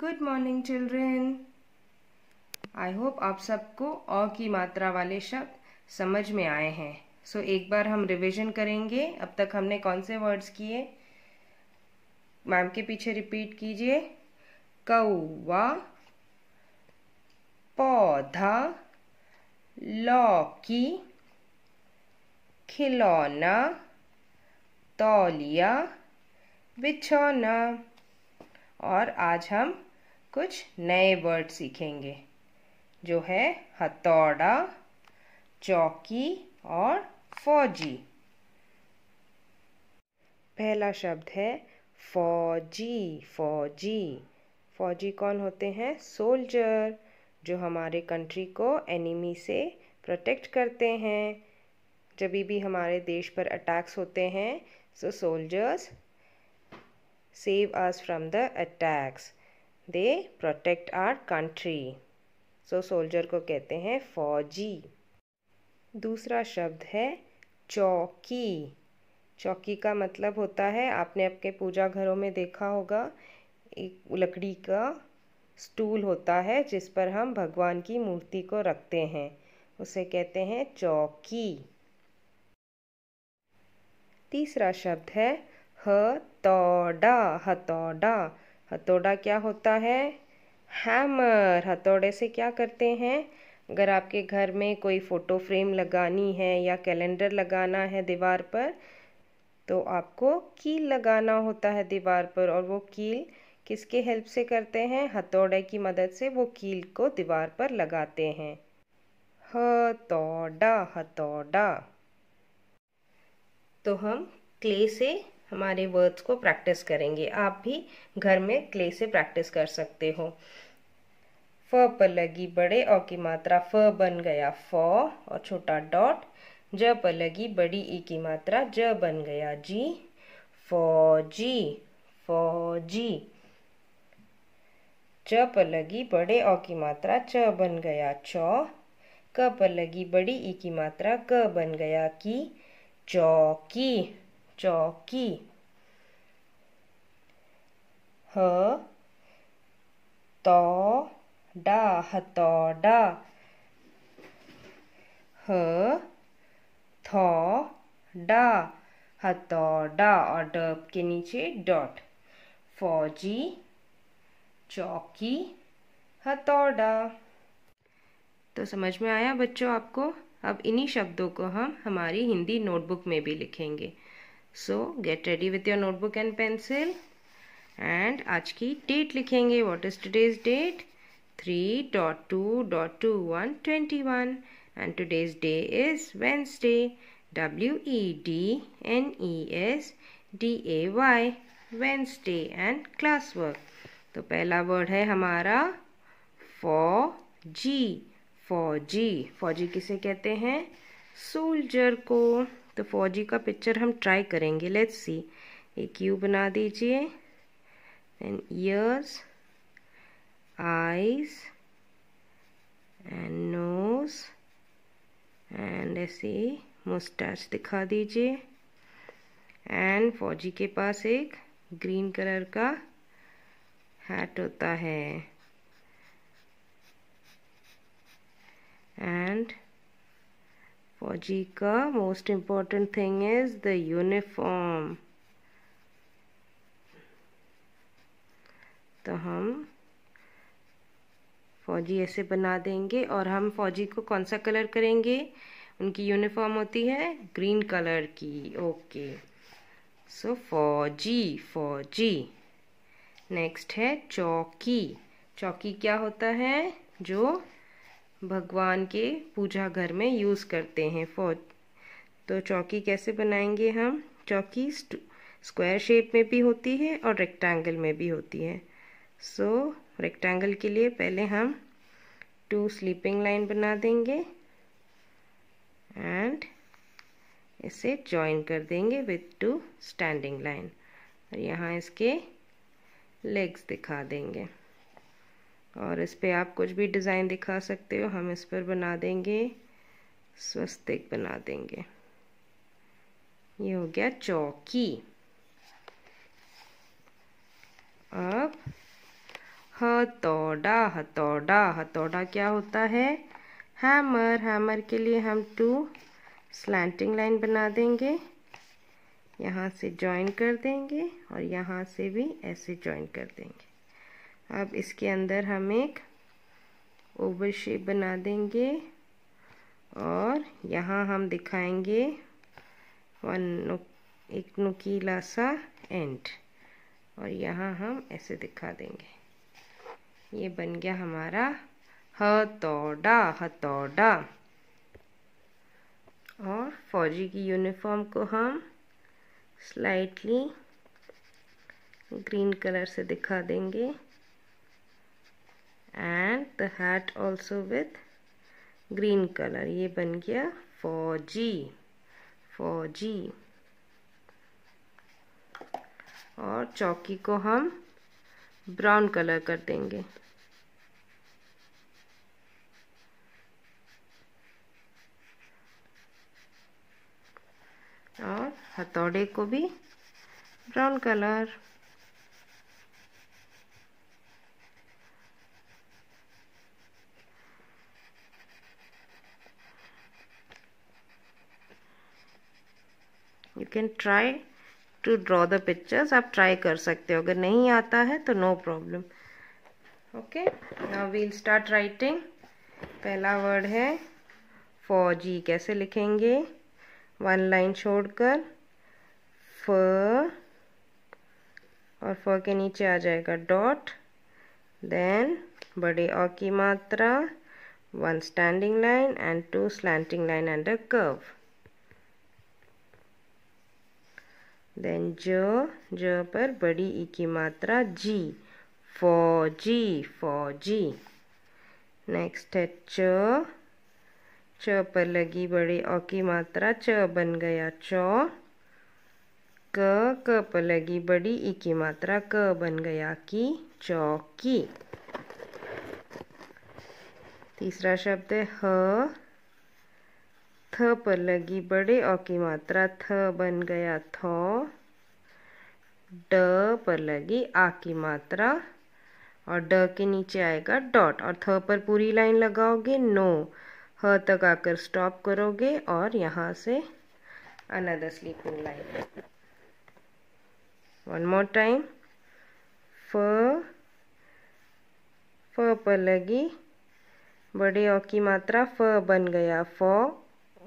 good morning children I hope आप सबको अ की मात्रा वाले शब्द समझ में आए हैं सो so, एक बार हम रिवीजन करेंगे अब तक हमने कौन से वर्ड्स किए मैम के पीछे रिपीट कीजिए कौवा पौधा लौकी खिलौना तौलिया बिछौना और आज हम कुछ नए वर्ड सीखेंगे जो है हथौड़ा चौकी और फौजी पहला शब्द है फौजी फौजी फौजी कौन होते हैं सोल्जर जो हमारे कंट्री को एनिमी से प्रोटेक्ट करते हैं जब भी हमारे देश पर अटैक्स होते हैं so soldiers save us from the attacks they protect our country so soldier को कहते हैं फौजी दूसरा शब्द है चौकी चौकी का मतलब होता है आपने आपके पूजा घरों में देखा होगा एक लकड़ी का स्टूल होता है जिस पर हम भगवान की मूर्ति को रखते हैं उसे कहते हैं चौकी तीसरा शब्द है हथौड़ा हथौड़ा हथौड़ा क्या होता है हैमर हथौड़े से क्या करते हैं अगर आपके घर में कोई फ़ोटो फ्रेम लगानी है या कैलेंडर लगाना है दीवार पर तो आपको कील लगाना होता है दीवार पर और वो कील किसके हेल्प से करते हैं हथौड़े की मदद से वो कील को दीवार पर लगाते हैं हथौड़ा हथौड़ा तो हम क्ले से हमारे वर्ड्स को प्रैक्टिस करेंगे आप भी घर में क्ले से प्रैक्टिस कर सकते हो फ पर लगी बड़े औ की मात्रा फ बन गया फ और छोटा डॉट ज पर लगी बड़ी ई e की मात्रा ज बन गया जी फौजी फौजी च पर लगी बड़े औ की मात्रा च बन गया चौ क पर लगी बड़ी ई e की मात्रा क बन गया की चौकी चौकी ह तो डा हतोडा ह थो डा हतोडा और डब के नीचे डॉट फौजी चौकी हतोडा तो समझ में आया बच्चों आपको अब इन्हीं शब्दों को हम हमारी हिंदी नोटबुक में भी लिखेंगे so get ready with your notebook and pencil and आज की डेट लिखेंगे what is today's date three dot two dot two one twenty one and today's day is Wednesday E D N E S D A Y Wednesday and class work तो पहला word है हमारा फॉ जी फॉ जी फौजी किसे कहते हैं सोल्जर को तो फौजी का पिक्चर हम ट्राई करेंगे लेट्स सी एक यू बना दीजिए and ears eyes and nose and ऐसे मुस्टैच दिखा दीजिए एंड फौजी के पास एक ग्रीन कलर का हैट होता है एंड फौजी का most important thing is the uniform तो हम फौजी ऐसे बना देंगे और हम फौजी को कौन सा कलर करेंगे उनकी यूनिफॉर्म होती है ग्रीन कलर की ओके सो फौजी फौजी नेक्स्ट है चौकी चौकी क्या होता है जो भगवान के पूजा घर में यूज़ करते हैं फौज तो चौकी कैसे बनाएंगे हम चौकी स्क्वायर शेप में भी होती है और रेक्टेंगल में भी होती है सो so, रेक्टेंगल के लिए पहले हम टू स्लीपिंग लाइन बना देंगे एंड इसे जॉइन कर देंगे विथ टू स्टैंडिंग लाइन और यहाँ इसके लेग्स दिखा देंगे और इस पर आप कुछ भी डिज़ाइन दिखा सकते हो हम इस पर बना देंगे स्वस्तिक बना देंगे ये हो गया चौकी अब हथौड़ा हथौड़ा हथौड़ा क्या होता है हैमर हैमर के लिए हम टू स्लैंटिंग लाइन बना देंगे यहाँ से जॉइन कर देंगे और यहाँ से भी ऐसे जॉइन कर देंगे अब इसके अंदर हम एक ओवर शेप बना देंगे और यहाँ हम दिखाएंगे वन एक नुकीला सा एंड और यहाँ हम ऐसे दिखा देंगे ये बन गया हमारा हथौड़ा हथौड़ा और फौजी की यूनिफॉर्म को हम स्लाइटली ग्रीन कलर से दिखा देंगे and the hat also with green colour ये बन गया फौजी फौजी और चौकी को हम ब्राउन कलर कर देंगे और हथौड़े को भी brown colour can try to draw the pictures आप ट्राई कर सकते हो अगर नहीं आता है तो no problem okay now we'll start writing पहला वर्ड है फौजी कैसे लिखेंगे वन लाइन छोड़कर फ और फ के नीचे आ जाएगा डॉट देन बड़े अ की मात्रा one standing line and two slanting line and a curve then ज ज पर बड़ी ई e की मात्रा जी फौजी फौजी नेक्स्ट है च च पर लगी बड़ी अ की मात्रा च बन गया चौ क क पर लगी बड़ी ई e की मात्रा क बन गया की चौकी तीसरा शब्द है ह थ पर लगी बड़े अ की मात्रा थ बन गया थ ड पर लगी आ की मात्रा और ड के नीचे आएगा डॉट और थ पर पूरी लाइन लगाओगे नो ह तक आकर स्टॉप करोगे और यहाँ से another sleeping line one more time फ फ पर लगी बड़े अ की मात्रा फ बन गया फ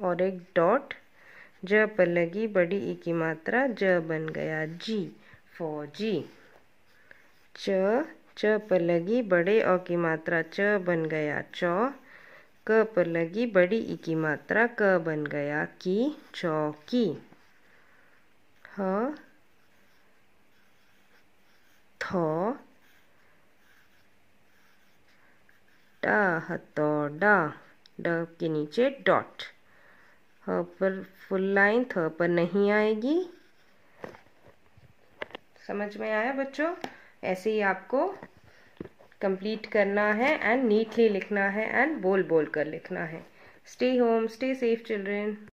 और एक डॉट ज पर लगी बड़ी ई e की मात्रा ज बन गया जी फॉर जी च च पर लगी बड़े अ की मात्रा च बन गया चौ क पर लगी बड़ी ई e की मात्रा क बन गया की चौकी ह थौ डा हथौड़ा तो, ड के नीचे डॉट हाँ, पर फुल लाइन थ पर नहीं आएगी समझ में आया बच्चों ऐसे ही आपको कंप्लीट करना है एंड नीटली लिखना है एंड बोल बोल कर लिखना है stay home stay safe children